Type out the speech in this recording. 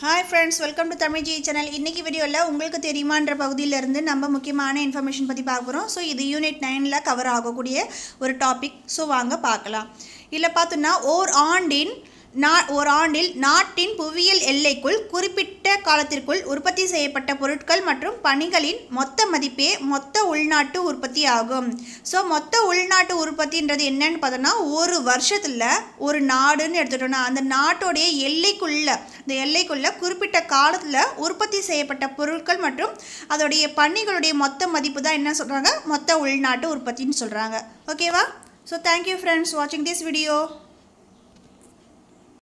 hi friends welcome to Tamil G channel இன்றைக்கி வீடியோவில் உங்களுக்கு தெரியுமான்ற பகுதியிலேருந்து நம்ம முக்கியமான இன்ஃபர்மேஷன் பற்றி பார்க்க போகிறோம் ஸோ இது யூனிட் நைனில் கவர் ஆகக்கூடிய ஒரு டாபிக் ஸோ வாங்க பார்க்கலாம் இல்லை பார்த்தோன்னா ஓர் ஆண்டின் நா ஒரு ஆண்டில் நாட்டின் புவியியல் எல்லைக்குள் குறிப்பிட்ட காலத்திற்குள் உற்பத்தி செய்யப்பட்ட பொருட்கள் மற்றும் பணிகளின் மொத்த மதிப்பே மொத்த உள்நாட்டு உற்பத்தி ஆகும் ஸோ மொத்த உள்நாட்டு உற்பத்தின்றது என்னன்னு பார்த்தோன்னா ஒரு வருஷத்தில் ஒரு நாடுன்னு எடுத்துட்டோம்னா அந்த நாட்டுடைய எல்லைக்குள்ள இந்த எல்லைக்குள்ள குறிப்பிட்ட காலத்தில் உற்பத்தி செய்யப்பட்ட பொருட்கள் மற்றும் அதோடைய பணிகளுடைய மொத்த மதிப்பு தான் என்ன சொல்கிறாங்க மொத்த உள்நாட்டு உற்பத்தின்னு சொல்கிறாங்க ஓகேவா ஸோ தேங்க்யூ ஃப்ரெண்ட்ஸ் வாட்சிங் திஸ் வீடியோ